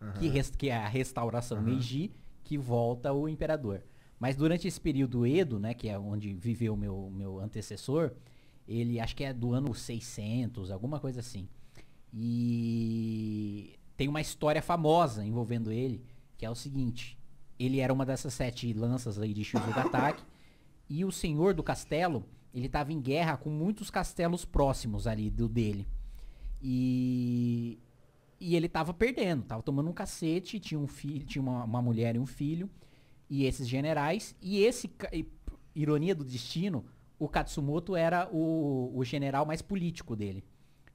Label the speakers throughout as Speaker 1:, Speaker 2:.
Speaker 1: uhum. que, que, é a restauração uhum. Meiji, que volta o imperador. Mas durante esse período Edo, né, que é onde viveu o meu, meu antecessor, ele acho que é do ano 600, alguma coisa assim. E tem uma história famosa envolvendo ele, que é o seguinte. Ele era uma dessas sete lanças aí de Shizugataki. e o senhor do castelo, ele estava em guerra com muitos castelos próximos ali do dele. E e ele tava perdendo, tava tomando um cacete, tinha um filho, tinha uma, uma mulher e um filho, e esses generais, e esse, e, ironia do destino, o Katsumoto era o, o general mais político dele.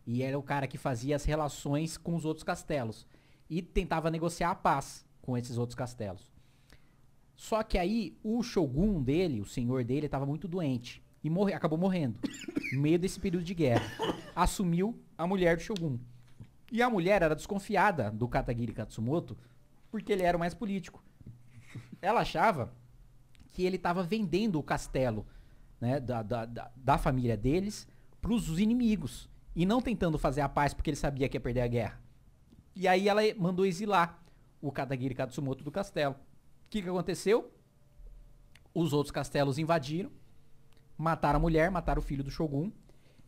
Speaker 1: E era o cara que fazia as relações com os outros castelos. E tentava negociar a paz com esses outros castelos. Só que aí o Shogun dele, o senhor dele, estava muito doente. E morre, acabou morrendo. No meio desse período de guerra. Assumiu a mulher do Shogun. E a mulher era desconfiada do Katagiri Katsumoto porque ele era o mais político. Ela achava que ele estava vendendo o castelo né, da, da, da família deles para os inimigos e não tentando fazer a paz porque ele sabia que ia perder a guerra. E aí ela mandou exilar o Katagiri Katsumoto do castelo. O que, que aconteceu? Os outros castelos invadiram, mataram a mulher, mataram o filho do Shogun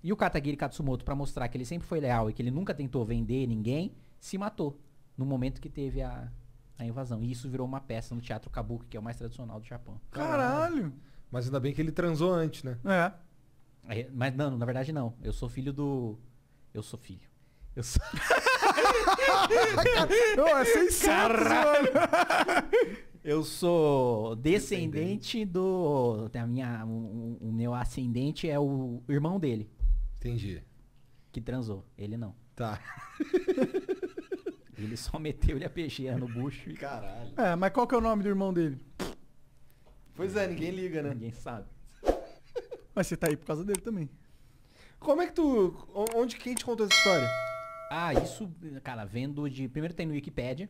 Speaker 1: e o Katagiri Katsumoto, para mostrar que ele sempre foi leal e que ele nunca tentou vender ninguém, se matou no momento que teve a, a invasão. E isso virou uma peça no Teatro Kabuki, que é o mais tradicional do Japão. Caralho! Mas ainda bem que ele transou antes, né? É. é mas não, na verdade não. Eu sou filho do. Eu sou filho. Eu sou. é 600, Caralho! Eu sou descendente, descendente. do. A minha, o, o meu ascendente é o irmão dele. Entendi. Que transou, ele não. Tá. ele só meteu ele a peixeira no bucho e... Caralho. É, mas qual que é o nome do irmão dele? Pois é, ninguém liga, né? Ninguém sabe. Mas você tá aí por causa dele também. Como é que tu... Onde, quem te contou essa história? Ah, isso, cara, vendo de... Primeiro tem no Wikipedia.